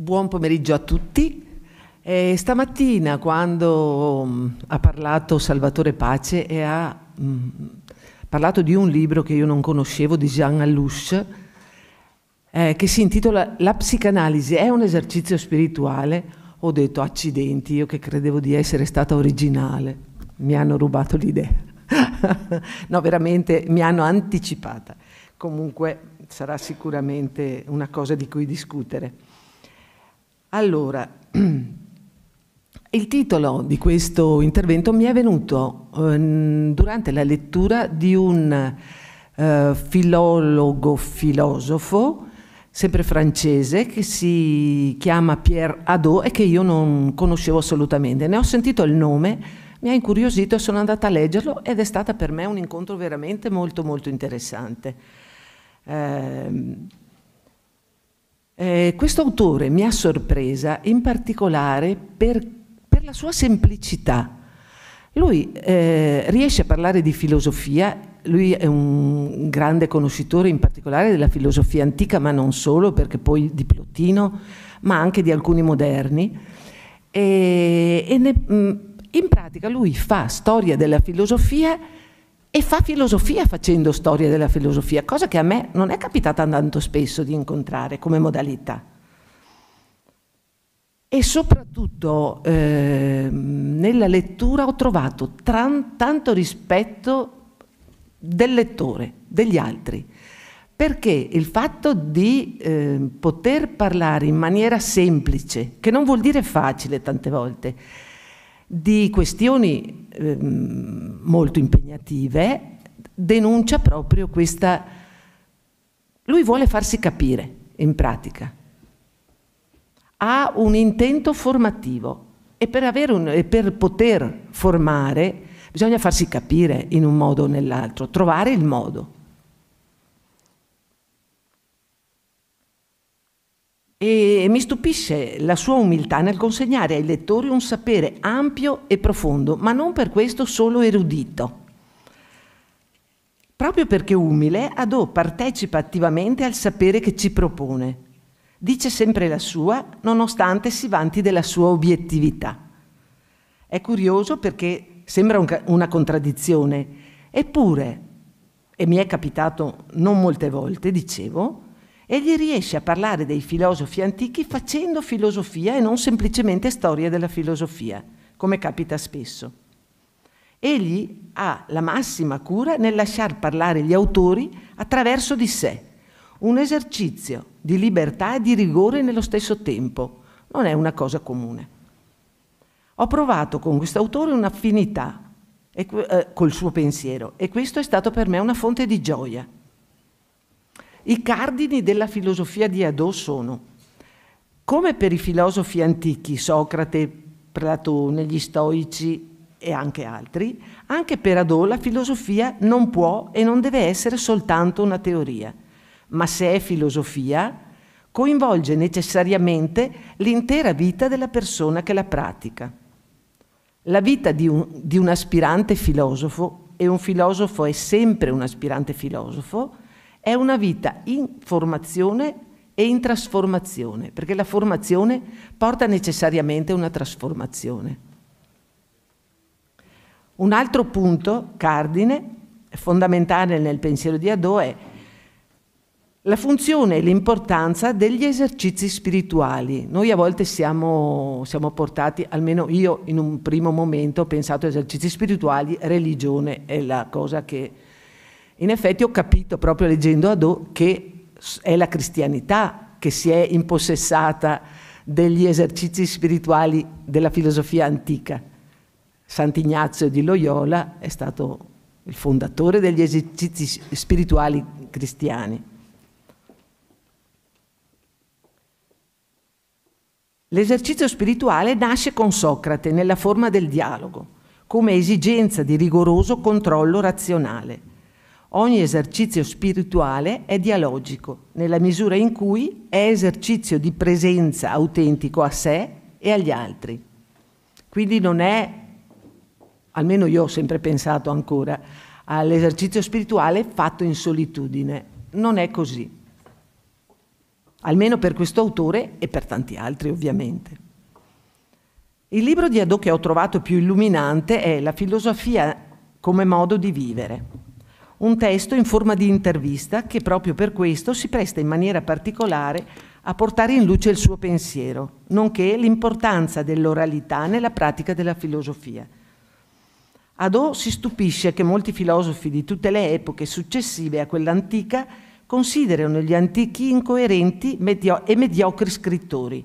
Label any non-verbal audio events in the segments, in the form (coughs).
Buon pomeriggio a tutti. Eh, stamattina quando mm, ha parlato Salvatore Pace e ha mh, mm, parlato di un libro che io non conoscevo di Jean Allouche eh, che si intitola La psicanalisi è un esercizio spirituale, ho detto accidenti, io che credevo di essere stata originale, mi hanno rubato l'idea. (laughs) no, veramente mi hanno anticipata. Comunque sarà sicuramente una cosa di cui discutere. Allora, (clears throat) il titolo di questo intervento mi è venuto eh, durante la lettura di un eh, filologo filosofo, sempre francese, che si chiama Pierre Adot e che io non conoscevo assolutamente. Ne ho sentito il nome, mi ha incuriosito, e sono andata a leggerlo ed è stato per me un incontro veramente molto molto interessante. Eh, eh, questo autore mi ha sorpresa in particolare per, per la sua semplicità. Lui eh, riesce a parlare di filosofia, lui è un grande conoscitore in particolare della filosofia antica, ma non solo, perché poi di Plotino, ma anche di alcuni moderni. E, e ne, mm, in pratica lui fa storia della filosofia e fa filosofia facendo storia della filosofia, cosa che a me non è capitata tanto spesso di incontrare come modalità. E soprattutto eh, nella lettura ho trovato tanto rispetto del lettore, degli altri, perché il fatto di eh, poter parlare in maniera semplice, che non vuol dire facile tante volte, di questioni eh, molto impegnative, denuncia proprio questa... Lui vuole farsi capire, in pratica. Ha un intento formativo e per, un, e per poter formare bisogna farsi capire in un modo o nell'altro, trovare il modo. e mi stupisce la sua umiltà nel consegnare ai lettori un sapere ampio e profondo, ma non per questo solo erudito. Proprio perché umile, Adò partecipa attivamente al sapere che ci propone. Dice sempre la sua, nonostante si vanti della sua obiettività. È curioso perché sembra un una contraddizione, eppure, e mi è capitato non molte volte, dicevo, Egli riesce a parlare dei filosofi antichi facendo filosofia e non semplicemente storia della filosofia, come capita spesso. Egli ha la massima cura nel lasciar parlare gli autori attraverso di sé, un esercizio di libertà e di rigore nello stesso tempo. Non è una cosa comune. Ho provato con quest'autore un'affinità eh, col suo pensiero e questo è stato per me una fonte di gioia. I cardini della filosofia di Adò sono, come per i filosofi antichi, Socrate, Platone, gli stoici e anche altri, anche per Adò la filosofia non può e non deve essere soltanto una teoria, ma se è filosofia, coinvolge necessariamente l'intera vita della persona che la pratica. La vita di un, di un aspirante filosofo, e un filosofo è sempre un aspirante filosofo, è una vita in formazione e in trasformazione, perché la formazione porta necessariamente una trasformazione. Un altro punto cardine, fondamentale nel pensiero di Ado, è la funzione e l'importanza degli esercizi spirituali. Noi a volte siamo, siamo, portati, almeno io in un primo momento ho pensato esercizi spirituali, religione è la cosa che in effetti ho capito proprio leggendo Adot che è la cristianità che si è impossessata degli esercizi spirituali della filosofia antica. Sant'Ignazio di Loyola è stato il fondatore degli esercizi spirituali cristiani. L'esercizio spirituale nasce con Socrate nella forma del dialogo, come esigenza di rigoroso controllo razionale Ogni esercizio spirituale è dialogico, nella misura in cui è esercizio di presenza autentico a sé e agli altri. Quindi non è, almeno io ho sempre pensato ancora, all'esercizio spirituale fatto in solitudine. Non è così. Almeno per questo autore e per tanti altri, ovviamente. Il libro di Adò che ho trovato più illuminante è La filosofia come modo di vivere un testo in forma di intervista che proprio per questo si presta in maniera particolare a portare in luce il suo pensiero, nonché l'importanza dell'oralità nella pratica della filosofia. Adò si stupisce che molti filosofi di tutte le epoche successive a quella antica considerano gli antichi incoerenti medio e mediocri scrittori.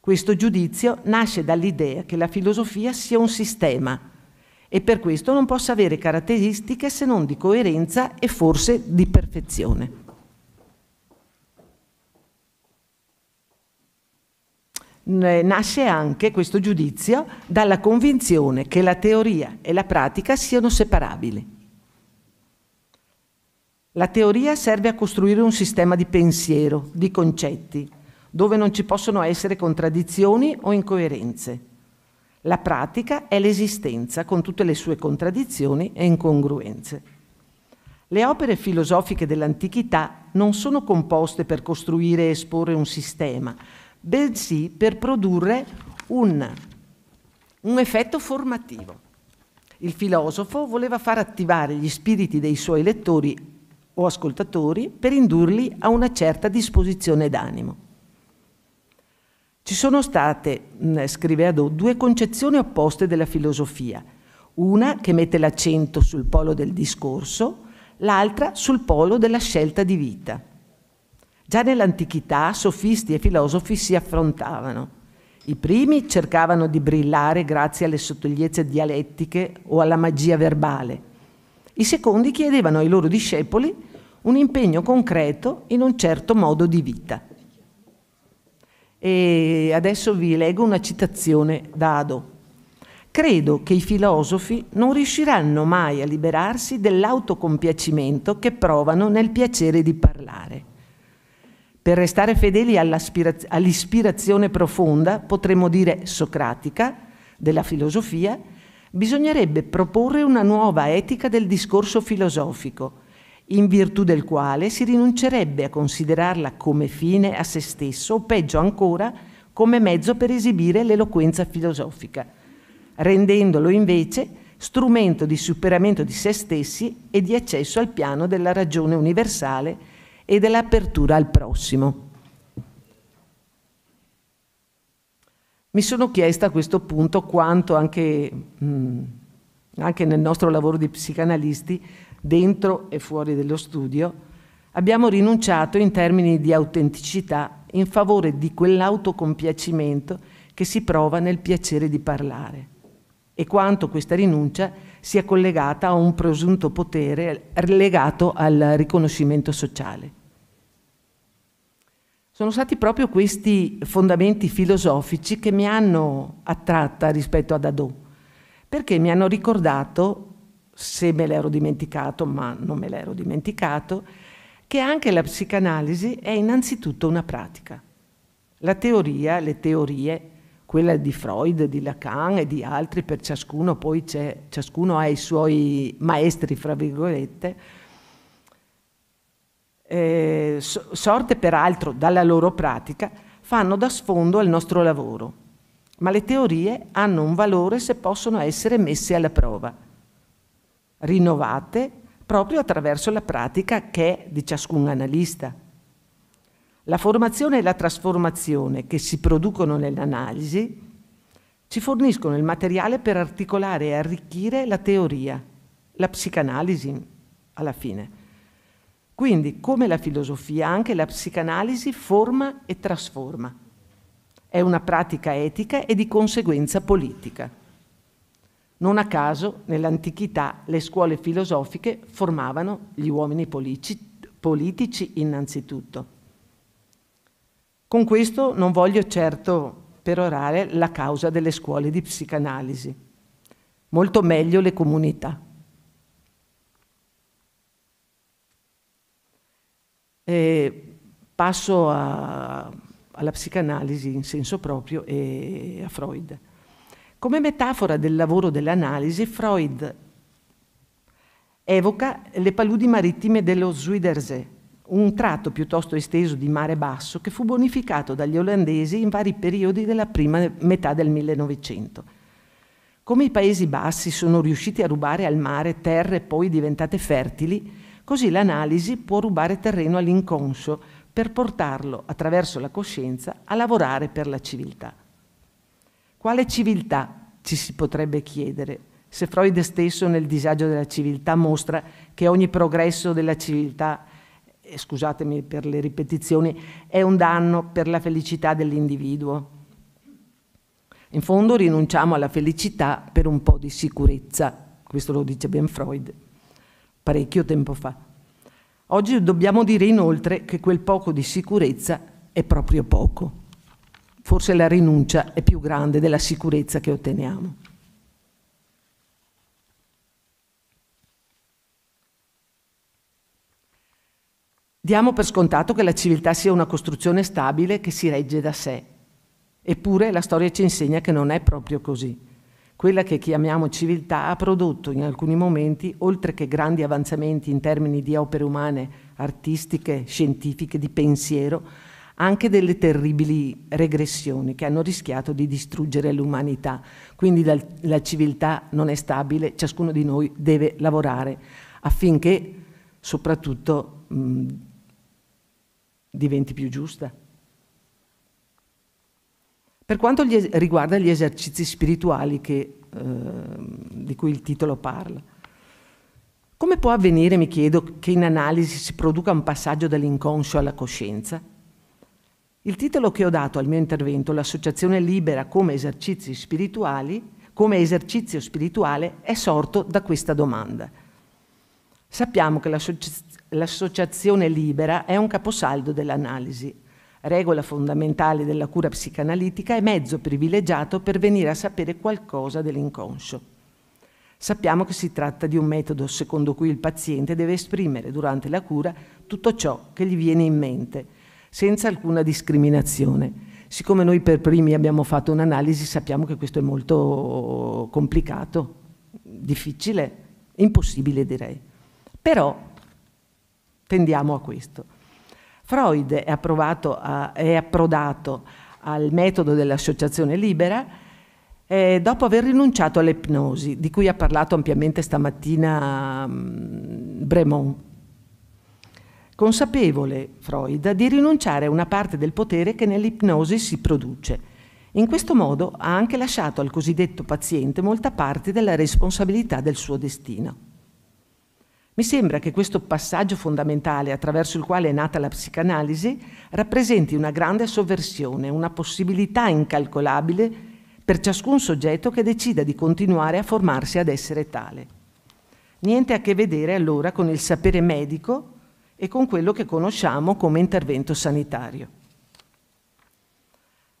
Questo giudizio nasce dall'idea che la filosofia sia un sistema, e per questo non possa avere caratteristiche se non di coerenza e forse di perfezione. Nasce anche questo giudizio dalla convinzione che la teoria e la pratica siano separabili. La teoria serve a costruire un sistema di pensiero, di concetti, dove non ci possono essere contraddizioni o incoerenze. La pratica è l'esistenza con tutte le sue contraddizioni e incongruenze. Le opere filosofiche dell'antichità non sono composte per costruire e esporre un sistema, bensì per produrre un, un effetto formativo. Il filosofo voleva far attivare gli spiriti dei suoi lettori o ascoltatori per indurli a una certa disposizione d'animo. Ci sono state, scrive Adò, due concezioni opposte della filosofia, una che mette l'accento sul polo del discorso, l'altra sul polo della scelta di vita. Già nell'antichità sofisti e filosofi si affrontavano. I primi cercavano di brillare grazie alle sottigliezze dialettiche o alla magia verbale. I secondi chiedevano ai loro discepoli un impegno concreto in un certo modo di vita. E adesso vi leggo una citazione da Ado. Credo che i filosofi non riusciranno mai a liberarsi dell'autocompiacimento che provano nel piacere di parlare. Per restare fedeli all'ispirazione profonda, potremmo dire socratica, della filosofia, bisognerebbe proporre una nuova etica del discorso filosofico, in virtù del quale si rinuncerebbe a considerarla come fine a se stesso o peggio ancora come mezzo per esibire l'eloquenza filosofica, rendendolo invece strumento di superamento di se stessi e di accesso al piano della ragione universale e dell'apertura al prossimo. Mi sono chiesta a questo punto quanto anche, mm, anche nel nostro lavoro di psicanalisti dentro e fuori dello studio, abbiamo rinunciato in termini di autenticità in favore di quell'autocompiacimento che si prova nel piacere di parlare e quanto questa rinuncia sia collegata a un presunto potere legato al riconoscimento sociale. Sono stati proprio questi fondamenti filosofici che mi hanno attratta rispetto ad Adò, perché mi hanno ricordato se me l'ero dimenticato, ma non me l'ero dimenticato, che anche la psicanalisi è innanzitutto una pratica. La teoria, le teorie, quella di Freud, di Lacan e di altri, per ciascuno poi ciascuno ha i suoi maestri, fra virgolette, eh, sorte peraltro dalla loro pratica, fanno da sfondo al nostro lavoro. Ma le teorie hanno un valore se possono essere messe alla prova rinnovate proprio attraverso la pratica che è di ciascun analista. La formazione e la trasformazione che si producono nell'analisi ci forniscono il materiale per articolare e arricchire la teoria, la psicanalisi alla fine. Quindi, come la filosofia, anche la psicanalisi forma e trasforma. È una pratica etica e di conseguenza politica. Non a caso, nell'antichità, le scuole filosofiche formavano gli uomini politici, politici innanzitutto. Con questo non voglio certo perorare la causa delle scuole di psicanalisi, molto meglio le comunità. E passo a, alla psicanalisi in senso proprio e a Freud. Come metafora del lavoro dell'analisi, Freud evoca le paludi marittime dello Zuiderzee, un tratto piuttosto esteso di mare basso che fu bonificato dagli olandesi in vari periodi della prima metà del 1900. Come i Paesi Bassi sono riusciti a rubare al mare terre poi diventate fertili, così l'analisi può rubare terreno all'inconscio per portarlo, attraverso la coscienza, a lavorare per la civiltà. Quale civiltà ci si potrebbe chiedere se Freud stesso nel disagio della civiltà mostra che ogni progresso della civiltà, eh, scusatemi per le ripetizioni, è un danno per la felicità dell'individuo. In fondo rinunciamo alla felicità per un po' di sicurezza, questo lo dice ben Freud parecchio tempo fa. Oggi dobbiamo dire inoltre che quel poco di sicurezza è proprio poco forse la rinuncia è più grande della sicurezza che otteniamo. Diamo per scontato che la civiltà sia una costruzione stabile che si regge da sé. Eppure la storia ci insegna che non è proprio così. Quella che chiamiamo civiltà ha prodotto in alcuni momenti, oltre che grandi avanzamenti in termini di opere umane, artistiche, scientifiche, di pensiero, anche delle terribili regressioni che hanno rischiato di distruggere l'umanità. Quindi la civiltà non è stabile, ciascuno di noi deve lavorare affinché soprattutto mh, mm, diventi più giusta. Per quanto gli riguarda gli esercizi spirituali che, eh, di cui il titolo parla, come può avvenire, mi chiedo, che in analisi si produca un passaggio dall'inconscio alla coscienza? Il titolo che ho dato al mio intervento, l'associazione libera come, come esercizio spirituale, è sorto da questa domanda. Sappiamo che l'associazione libera è un caposaldo dell'analisi, regola fondamentale della cura psicanalitica e mezzo privilegiato per venire a sapere qualcosa dell'inconscio. Sappiamo che si tratta di un metodo secondo cui il paziente deve esprimere durante la cura tutto ciò che gli viene in mente – senza alcuna discriminazione. Siccome noi per primi abbiamo fatto un'analisi, sappiamo che questo è molto complicato, difficile, impossibile direi. Però tendiamo a questo. Freud è, a, è approdato al metodo dell'associazione libera eh, dopo aver rinunciato all'ipnosi, di cui ha parlato ampiamente stamattina um, mm, Bremont consapevole Freud di rinunciare a una parte del potere che nell'ipnosi si produce. In questo modo ha anche lasciato al cosiddetto paziente molta parte della responsabilità del suo destino. Mi sembra che questo passaggio fondamentale attraverso il quale è nata la psicanalisi rappresenti una grande sovversione, una possibilità incalcolabile per ciascun soggetto che decida di continuare a formarsi ad essere tale. Niente a che vedere allora con il sapere medico e con quello che conosciamo come intervento sanitario.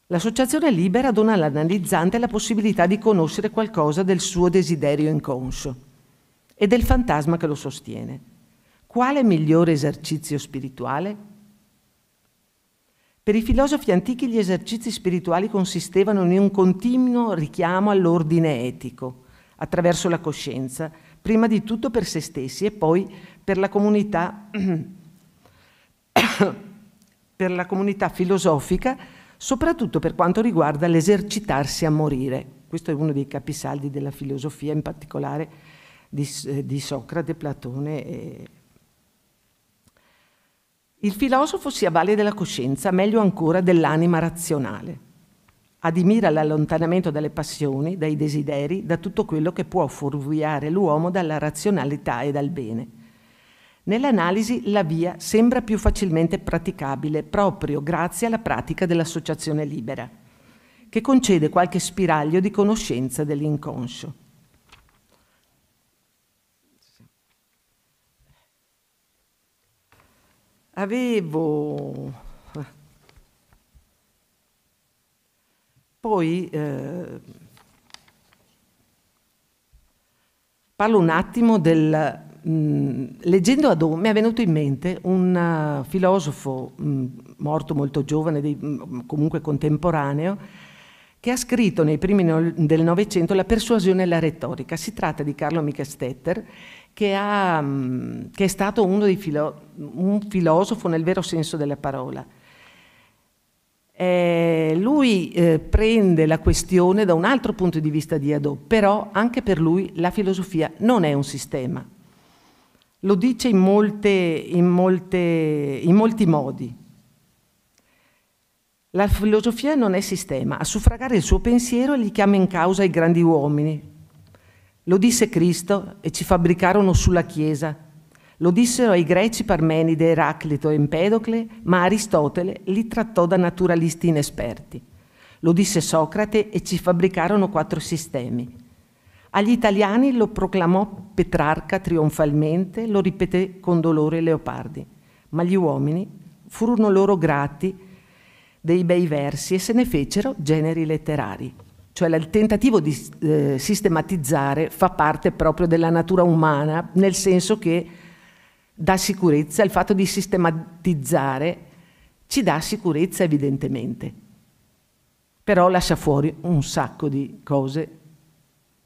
L'associazione libera dona all'analizzante la possibilità di conoscere qualcosa del suo desiderio inconscio e del fantasma che lo sostiene. Quale migliore esercizio spirituale? Per i filosofi antichi gli esercizi spirituali consistevano in un continuo richiamo all'ordine etico, attraverso la coscienza, prima di tutto per se stessi e poi per la comunità, (coughs) per la comunità filosofica, soprattutto per quanto riguarda l'esercitarsi a morire. Questo è uno dei capisaldi della filosofia, in particolare di, eh, di Socrate, Platone e il filosofo si avvale della coscienza, meglio ancora dell'anima razionale. Admira l'allontanamento dalle passioni, dai desideri, da tutto quello che può fuorviare l'uomo dalla razionalità e dal bene. Nell'analisi la via sembra più facilmente praticabile proprio grazie alla pratica dell'associazione libera, che concede qualche spiraglio di conoscenza dell'inconscio. Avevo poi eh... parlo un attimo del Mm, leggendo Adon mi è venuto in mente un uh, filosofo mh, mm, morto molto giovane, di, mh, mm, comunque contemporaneo, che ha scritto nei primi no del Novecento La persuasione e la retorica. Si tratta di Carlo Michestetter, che, ha, che è stato filo un filosofo nel vero senso della parola. Eh, lui eh, prende la questione da un altro punto di vista di Adò, però anche per lui la filosofia non è un sistema, lo dice in, molte, in, molte, in molti modi. La filosofia non è sistema, a suffragare il suo pensiero gli chiama in causa i grandi uomini. Lo disse Cristo e ci fabbricarono sulla Chiesa. Lo dissero ai greci Parmenide, Eraclito e Empedocle, ma Aristotele li trattò da naturalisti inesperti. Lo disse Socrate e ci fabbricarono quattro sistemi. Agli italiani lo proclamò Petrarca trionfalmente, lo ripeté con dolore Leopardi, ma gli uomini furono loro grati dei bei versi e se ne fecero generi letterari. Cioè il tentativo di eh, sistematizzare fa parte proprio della natura umana, nel senso che dà sicurezza, il fatto di sistematizzare ci dà sicurezza evidentemente, però lascia fuori un sacco di cose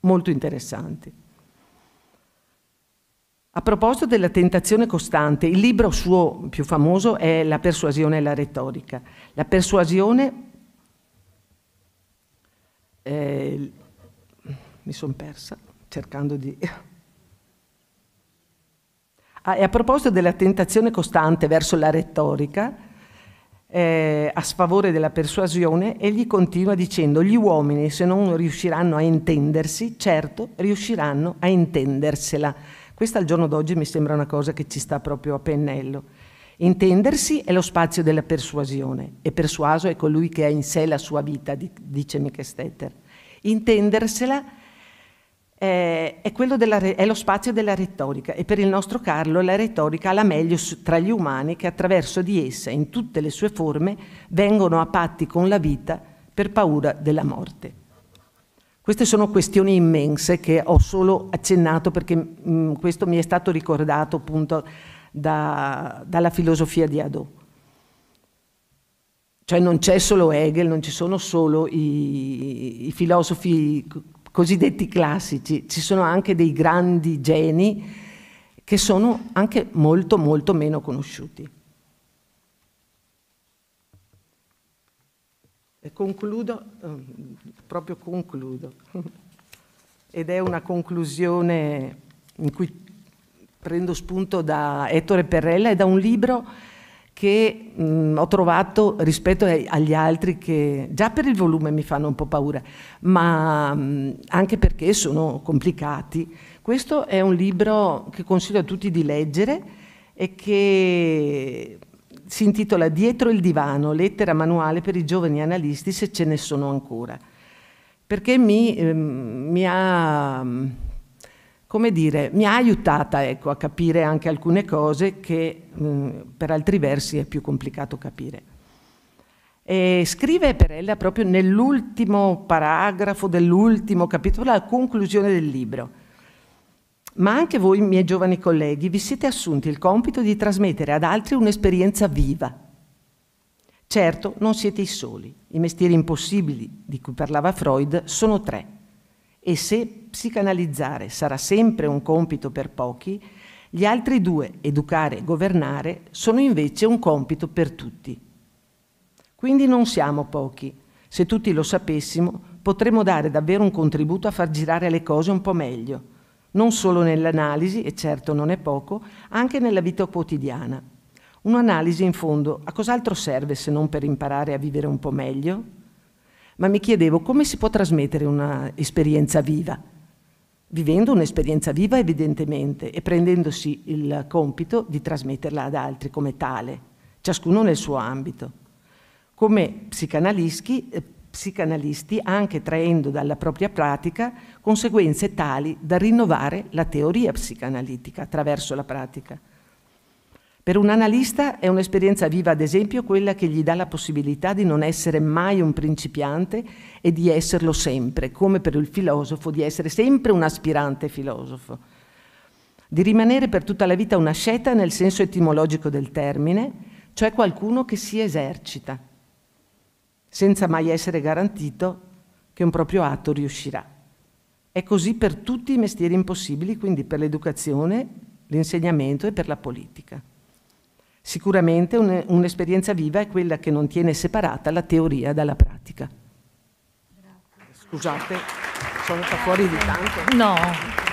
molto interessanti. A proposito della tentazione costante, il libro suo più famoso è La persuasione e la retorica. La persuasione... Eh, mi sono persa cercando di... Ah, e a proposito della tentazione costante verso la retorica, eh, a sfavore della persuasione e gli continua dicendo gli uomini se non riusciranno a intendersi, certo riusciranno a intendersela. Questa al giorno d'oggi mi sembra una cosa che ci sta proprio a pennello. Intendersi è lo spazio della persuasione e persuaso è colui che ha in sé la sua vita, dice Michestetter. Intendersela eh, è, della, è, lo spazio della retorica e per il nostro Carlo la retorica ha la meglio su, tra gli umani che attraverso di essa, in tutte le sue forme, vengono a patti con la vita per paura della morte. Queste sono questioni immense che ho solo accennato perché mh, mm, questo mi è stato ricordato appunto da, dalla filosofia di Adò. Cioè non c'è solo Hegel, non ci sono solo i, i filosofi cosiddetti classici, ci sono anche dei grandi geni che sono anche molto molto meno conosciuti. E concludo, ehm, proprio concludo, (laughs) ed è una conclusione in cui prendo spunto da Ettore Perrella e da un libro che mh, ho trovato rispetto ai, agli altri che già per il volume mi fanno un po' paura, ma mh, anche perché sono complicati. Questo è un libro che consiglio a tutti di leggere e che si intitola Dietro il divano, lettera manuale per i giovani analisti se ce ne sono ancora, perché mi, ehm, mi ha come dire, mi ha aiutata ecco, a capire anche alcune cose che mh, mm, per altri versi è più complicato capire. E scrive Perella proprio nell'ultimo paragrafo dell'ultimo capitolo, alla conclusione del libro. Ma anche voi, miei giovani colleghi, vi siete assunti il compito di trasmettere ad altri un'esperienza viva. Certo, non siete i soli. I mestieri impossibili di cui parlava Freud sono tre. E se psicanalizzare sarà sempre un compito per pochi, gli altri due, educare e governare, sono invece un compito per tutti. Quindi non siamo pochi. Se tutti lo sapessimo, potremmo dare davvero un contributo a far girare le cose un po' meglio, non solo nell'analisi, e certo non è poco, anche nella vita quotidiana. Un'analisi in fondo a cos'altro serve se non per imparare a vivere un po' meglio? Ma mi chiedevo come si può trasmettere un'esperienza viva, vivendo un'esperienza viva evidentemente e prendendosi il compito di trasmetterla ad altri come tale, ciascuno nel suo ambito. Come psicanalisti, eh, psicanalisti anche traendo dalla propria pratica conseguenze tali da rinnovare la teoria psicanalitica attraverso la pratica per un analista è un'esperienza viva, ad esempio, quella che gli dà la possibilità di non essere mai un principiante e di esserlo sempre, come per il filosofo di essere sempre un aspirante filosofo. Di rimanere per tutta la vita una sceta nel senso etimologico del termine, cioè qualcuno che si esercita, senza mai essere garantito che un proprio atto riuscirà. È così per tutti i mestieri impossibili, quindi per l'educazione, l'insegnamento e per la politica. Sicuramente un'esperienza viva è quella che non tiene separata la teoria dalla pratica. Grazie. Scusate, sono fuori di tanto. No.